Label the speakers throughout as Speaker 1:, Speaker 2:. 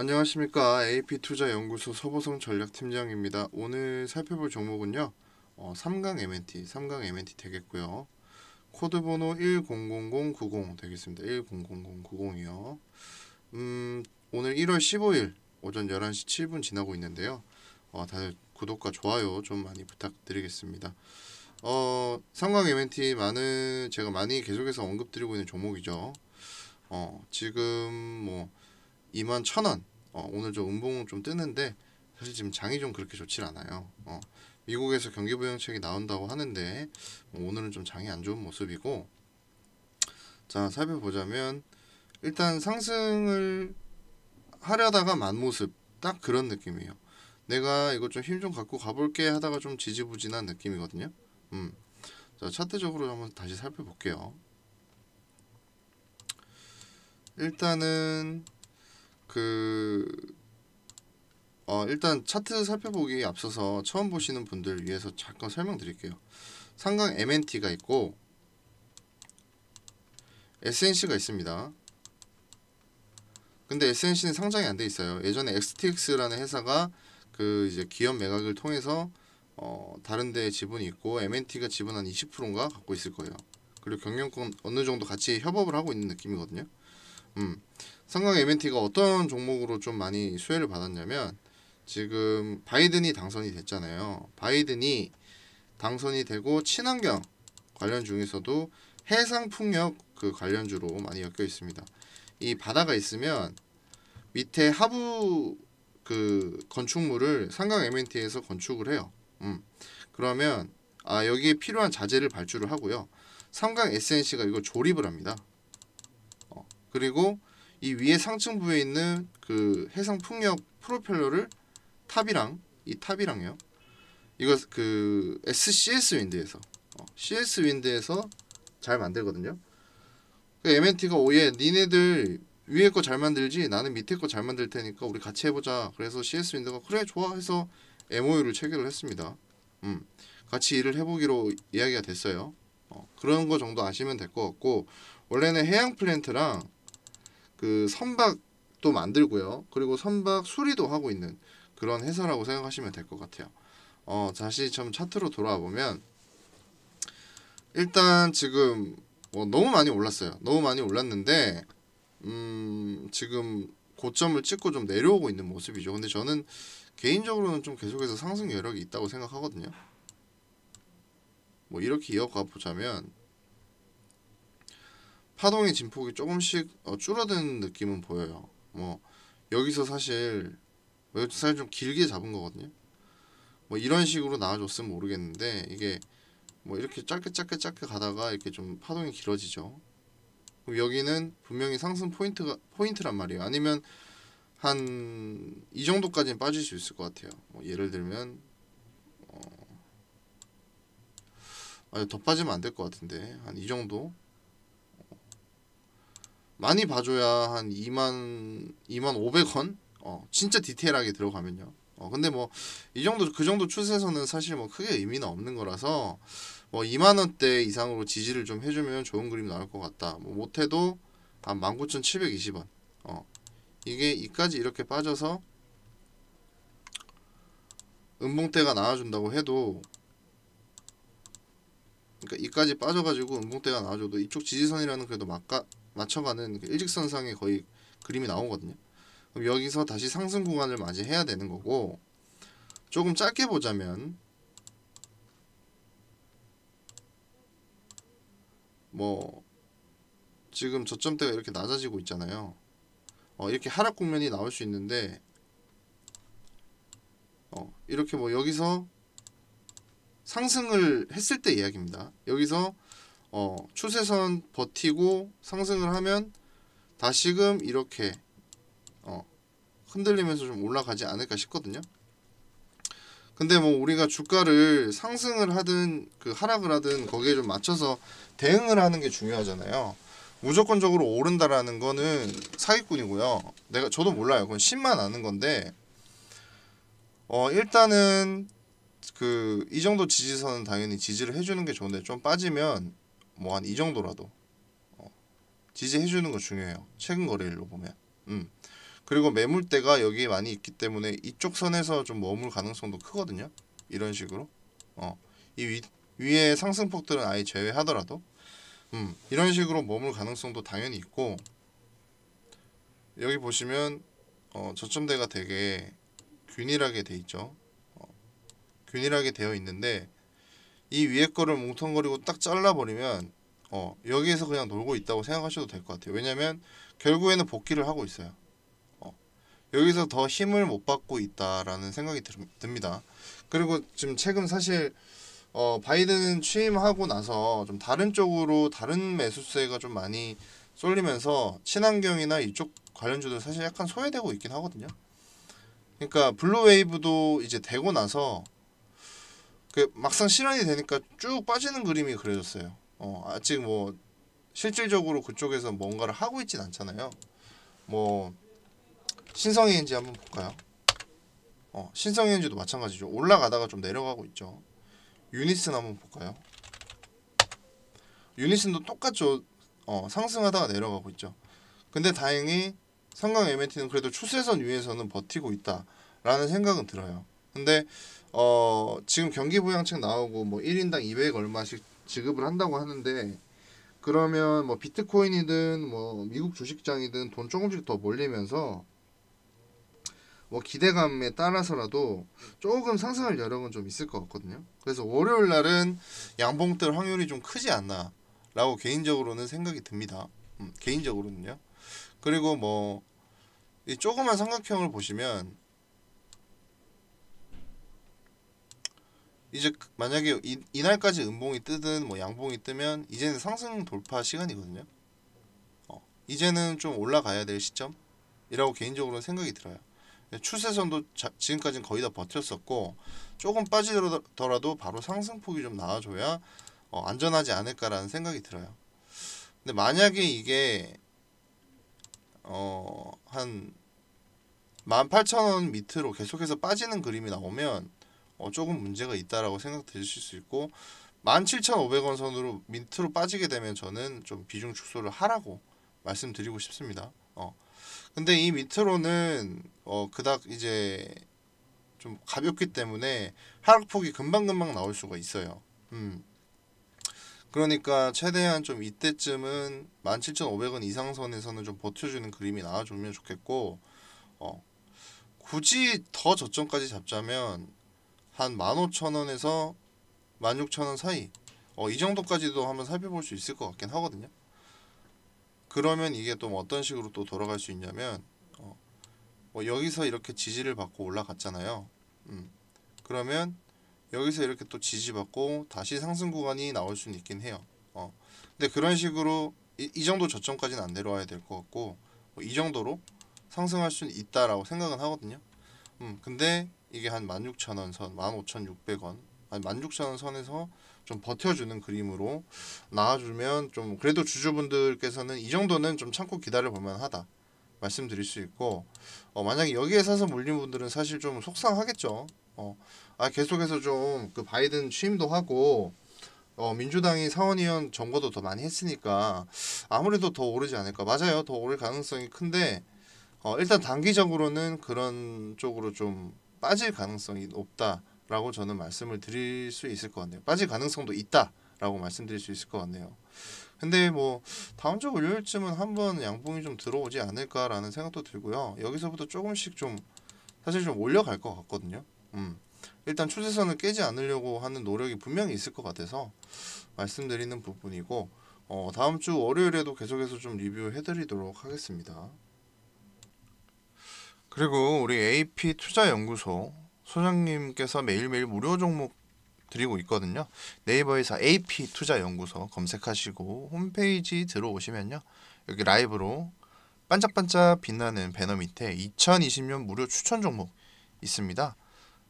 Speaker 1: 안녕하십니까 AP투자연구소 서보성 전략팀장입니다. 오늘 살펴볼 종목은요. 어, 3강 MNT, 3강 MNT 되겠고요. 코드 번호 100090 되겠습니다. 100090이요. 음, 오늘 1월 15일 오전 11시 7분 지나고 있는데요. 어, 다들 구독과 좋아요 좀 많이 부탁드리겠습니다. 어, 3강 MNT 많은 제가 많이 계속해서 언급드리고 있는 종목이죠. 어, 지금 뭐 2만 1,000원 어, 오늘 저 음봉 좀 뜨는데 사실 지금 장이 좀 그렇게 좋질 않아요. 어, 미국에서 경기부양책이 나온다고 하는데 뭐 오늘은 좀 장이 안 좋은 모습이고 자 살펴보자면 일단 상승을 하려다가 만 모습 딱 그런 느낌이에요. 내가 이거 좀 힘 좀 갖고 가볼게 하다가 좀 지지부진한 느낌이거든요. 음. 자 차트적으로 한번 다시 살펴볼게요. 일단은 그 어, 일단 차트 살펴보기 앞서서 처음 보시는 분들 위해서 잠깐 설명드릴게요. 상강 MNT가 있고 SNC가 있습니다. 근데 SNC는 상장이 안 돼 있어요. 예전에 XTX라는 회사가 그 이제 기업 매각을 통해서 어, 다른 데 지분이 있고 MNT가 지분 한 20%인가 갖고 있을 거예요. 그리고 경영권 어느 정도 같이 협업을 하고 있는 느낌이거든요. 음. 상강 MNT가 어떤 종목으로 좀 많이 수혜를 받았냐면 지금 바이든이 당선이 됐잖아요. 바이든이 당선이 되고 친환경 관련 중에서도 해상 풍력 그 관련주로 많이 엮여 있습니다. 이 바다가 있으면 밑에 하부 그 건축물을 상강 MNT에서 건축을 해요. 음. 그러면 아 여기에 필요한 자재를 발주를 하고요. 삼강 SNC가 이걸 조립을 합니다. 어, 그리고 이 위에 상층 부에 있는 그 해상 풍력 프로펠러를 탑이랑 이 탑이랑요. 이거 그 SCS 윈드에서 어, CS 윈드에서 잘 만들거든요. 그 MNT가 오예 니네들 위에 거 잘 만들지 나는 밑에 거 잘 만들 테니까 우리 같이 해보자. 그래서 CS 윈드가 그래 좋아 해서 MOU를 체결을 했습니다. 음 같이 일을 해보기로 이야기가 됐어요. 어, 그런 거 정도 아시면 될 것 같고 원래는 해양 플랜트랑 그 선박도 만들고요. 그리고 선박 수리도 하고 있는 그런 회사라고 생각하시면 될 것 같아요. 어, 다시 좀 차트로 돌아와 보면 일단 지금 뭐 너무 많이 올랐어요. 너무 많이 올랐는데 음, 지금 고점을 찍고 좀 내려오고 있는 모습이죠. 근데 저는 개인적으로는 좀 계속해서 상승 여력이 있다고 생각하거든요. 뭐 이렇게 이어가 보자면 파동의 진폭이 조금씩 어, 줄어드는 느낌은 보여요. 뭐 여기서 사실 사실 좀 길게 잡은 거거든요. 뭐 이런 식으로 나와줬으면 모르겠는데 이게 뭐 이렇게 짧게 짧게 짧게 가다가 이렇게 좀 파동이 길어지죠. 그럼 여기는 분명히 상승 포인트가 포인트란 말이에요. 아니면 한 이 정도까지는 빠질 수 있을 것 같아요. 뭐 예를 들면 어, 아니 더 빠지면 안 될 것 같은데 한 이 정도 많이 봐줘야 한 2만 2만 500원 어 진짜 디테일하게 들어가면요 어 근데 뭐 이 정도 그 정도 추세에서는 사실 뭐 크게 의미는 없는 거라서 뭐 2만 원대 이상으로 지지를 좀 해주면 좋은 그림 나올 것 같다 뭐 못해도 한 19,720원 어 이게 이까지 이렇게 빠져서 음봉대가 나와준다고 해도 그러니까 이까지 빠져가지고 음봉대가 나와줘도 이쪽 지지선이라는 그래도 막가 맞춰가는 그 일직선상에 거의 그림이 나오거든요. 그럼 여기서 다시 상승 구간을 맞이해야 되는 거고 조금 짧게 보자면 뭐 지금 저점대가 이렇게 낮아지고 있잖아요. 어, 이렇게 하락 국면이 나올 수 있는데 어, 이렇게 뭐 여기서 상승을 했을 때 이야기입니다. 여기서 어, 추세선 버티고 상승을 하면 다시금 이렇게 어, 흔들리면서 좀 올라가지 않을까 싶거든요. 근데 뭐 우리가 주가를 상승을 하든 그 하락을 하든 거기에 좀 맞춰서 대응을 하는 게 중요하잖아요. 무조건적으로 오른다라는 거는 사기꾼이고요. 내가 저도 몰라요. 그건 신만 아는 건데 어 일단은 그 이 정도 지지선은 당연히 지지를 해주는 게 좋은데 좀 빠지면 뭐한이 정도라도 어, 지지해 주는 거 중요해요. 최근 거래일로 보면. 음. 그리고 매물대가 여기 많이 있기 때문에 이쪽 선에서 좀 머물 가능성도 크거든요. 이런 식으로. 어. 이 위, 위에 상승폭들은 아예 제외하더라도 음, 이런 식으로 머물 가능성도 당연히 있고 여기 보시면 어, 저점대가 되게 균일하게 돼 있죠. 어, 균일하게 되어 있는데 이 위에 거를 뭉텅거리고 딱 잘라버리면 어, 여기에서 그냥 놀고 있다고 생각하셔도 될 것 같아요. 왜냐면 결국에는 복귀를 하고 있어요. 어, 여기서 더 힘을 못 받고 있다라는 생각이 듭니다. 그리고 지금 최근 사실 어, 바이든 취임하고 나서 좀 다른 쪽으로 다른 매수세가 좀 많이 쏠리면서 친환경이나 이쪽 관련주들 사실 약간 소외되고 있긴 하거든요. 그러니까 블루웨이브도 이제 되고 나서 그 막상 실현이 되니까 쭉 빠지는 그림이 그려졌어요. 어, 아직 뭐 실질적으로 그쪽에서 뭔가를 하고 있진 않잖아요. 뭐 신성인지 한번 볼까요? 어, 신성인지도 마찬가지죠. 올라가다가 좀 내려가고 있죠. 유니슨 한번 볼까요? 유니슨도 똑같죠. 어, 상승하다가 내려가고 있죠. 근데 다행히 성강 MNT는 그래도 추세선 위에서는 버티고 있다라는 생각은 들어요. 근데 어 지금 경기 부양책 나오고 뭐 1인당 200 얼마씩 지급을 한다고 하는데 그러면 뭐 비트코인이든 뭐 미국 주식장이든 돈 조금씩 더벌리면서뭐 기대감에 따라서라도 조금 상승할 여력은 좀 있을 것 같거든요. 그래서 월요일 날은 양봉 뜰 확률이 좀 크지 않나라고 개인적으로는 생각이 듭니다. 음, 개인적으로는요. 그리고 뭐 이 조그만 삼각형을 보시면 이제 그 만약에 이, 이날까지 음봉이 뜨든 뭐 양봉이 뜨면 이제는 상승 돌파 시간이거든요. 어, 이제는 좀 올라가야 될 시점이라고 개인적으로 생각이 들어요. 추세선도 자, 지금까지는 거의 다 버텼었고 조금 빠지더라도 바로 상승폭이 좀 나와줘야 어, 안전하지 않을까라는 생각이 들어요. 근데 만약에 이게 어한 18,000원 밑으로 계속해서 빠지는 그림이 나오면 어, 조금 문제가 있다라고 생각되실 수 있고 17,500원 선으로 민트로 빠지게 되면 저는 좀 비중 축소를 하라고 말씀드리고 싶습니다. 어. 근데 이 밑으로는 어 그닥 이제 좀 가볍기 때문에 하락폭이 금방금방 나올 수가 있어요. 음. 그러니까 최대한 좀 이때쯤은 17,500원 이상선에서는 좀 버텨주는 그림이 나와주면 좋겠고 어. 굳이 더 저점까지 잡자면 한 15,000원에서 16,000원 사이 어, 이 정도까지도 한번 살펴볼 수 있을 것 같긴 하거든요. 그러면 이게 또 뭐 어떤 식으로 또 돌아갈 수 있냐면 어, 뭐 여기서 이렇게 지지를 받고 올라갔잖아요. 음, 그러면 여기서 이렇게 또 지지받고 다시 상승 구간이 나올 수는 있긴 해요. 어, 근데 그런 식으로 이, 이 정도 저점까지는 안 내려와야 될 것 같고 뭐이 정도로 상승할 수는 있다라고 생각은 하거든요. 음, 근데 이게 한 16,000원 선, 15,600원 아니 16,000원 선에서 좀 버텨주는 그림으로 나와주면 좀 그래도 주주분들께서는 이 정도는 좀 참고 기다려볼만 하다 말씀드릴 수 있고 어, 만약에 여기에 사서 물린 분들은 사실 좀 속상하겠죠 어, 아 계속해서 좀 그 바이든 취임도 하고 어, 민주당이 사원의원 정거도더 많이 했으니까 아무래도 더 오르지 않을까 맞아요 더 오를 가능성이 큰데 어, 일단 단기적으로는 그런 쪽으로 좀 빠질 가능성이 높다라고 저는 말씀을 드릴 수 있을 것 같네요. 빠질 가능성도 있다라고 말씀드릴 수 있을 것 같네요. 근데 뭐 다음 주 월요일쯤은 한번 양봉이 좀 들어오지 않을까라는 생각도 들고요. 여기서부터 조금씩 좀 사실 좀 올려갈 것 같거든요. 음. 일단 추세선을 깨지 않으려고 하는 노력이 분명히 있을 것 같아서 말씀드리는 부분이고 어, 다음 주 월요일에도 계속해서 좀 리뷰해드리도록 하겠습니다. 그리고 우리 AP 투자연구소 소장님께서 매일매일 무료 종목 드리고 있거든요. 네이버에서 AP 투자연구소 검색하시고 홈페이지 들어오시면요. 여기 라이브로 반짝반짝 빛나는 배너 밑에 2020년 무료 추천 종목 있습니다.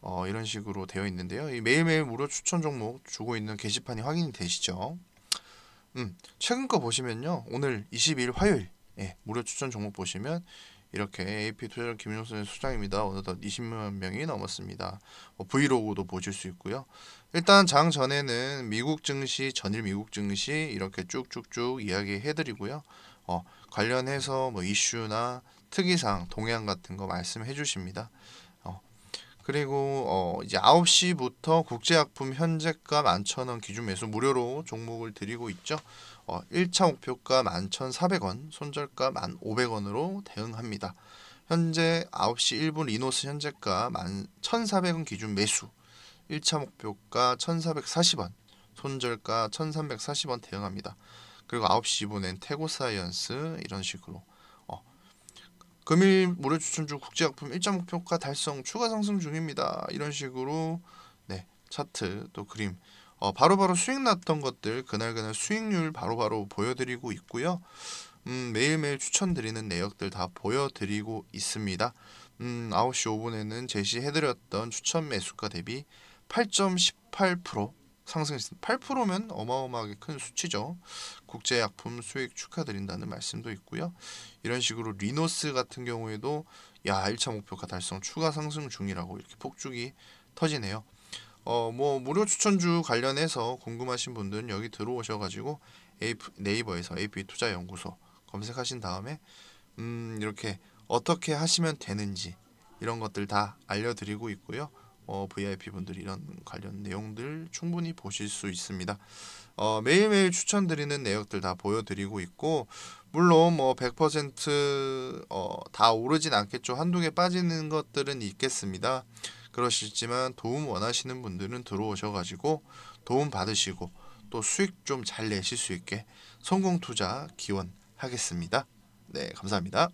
Speaker 1: 어, 이런 식으로 되어 있는데요. 이 매일매일 무료 추천 종목 주고 있는 게시판이 확인이 되시죠. 음, 최근 거 보시면요. 오늘 22일 화요일 예, 무료 추천 종목 보시면 이렇게 AP 투자전 김용선의 수장입니다. 어느덧 20만 명이 넘었습니다. 뭐 브이로그도 보실 수 있고요. 일단 장 전에는 미국 증시, 전일 미국 증시 이렇게 쭉쭉쭉 이야기해드리고요. 어, 관련해서 뭐 이슈나 특이사 동향 같은 거 말씀해 주십니다. 어, 그리고 어, 이제 9시부터 국제약품 현재가 11,000원 기준 매수 무료로 종목을 드리고 있죠. 1차 어, 목표가 11,400원, 손절가 1,500원으로 대응합니다. 현재 9시 1분 리노스 현재가 1,400원 기준 매수, 1차 목표가 1,440원, 손절가 1,340원 대응합니다. 그리고 9시 2분엔 태고사이언스 이런 식으로 어, 금일 무료 추천주 국제약품 1차 목표가 달성 추가 상승 중입니다. 이런 식으로 네 차트 또 그림 어, 바로바로 수익 났던 것들 그날그날 수익률 바로바로 보여드리고 있고요. 음, 매일매일 추천드리는 내역들 다 보여드리고 있습니다. 음, 9시 5분에는 제시해드렸던 추천 매수가 대비 8.18% 상승했습니다. 8%면 어마어마하게 큰 수치죠. 국제약품 수익 축하드린다는 말씀도 있고요. 이런 식으로 리노스 같은 경우에도 야 1차 목표가 달성 추가 상승 중이라고 이렇게 폭죽이 터지네요. 어, 뭐 무료 추천주 관련해서 궁금하신 분들은 여기 들어오셔가지고 네이버에서 AP 투자 연구소 검색하신 다음에 음, 이렇게 어떻게 하시면 되는지 이런 것들 다 알려드리고 있고요. 어, VIP 분들 이런 관련 내용들 충분히 보실 수 있습니다. 어, 매일매일 추천드리는 내역들 다 보여드리고 있고 물론 뭐 100%다 어, 오르진 않겠죠. 한두 개 빠지는 것들은 있겠습니다. 그러시지만 도움 원하시는 분들은 들어오셔가지고 도움 받으시고 또 수익 좀 잘 내실 수 있게 성공 투자 기원하겠습니다. 네, 감사합니다.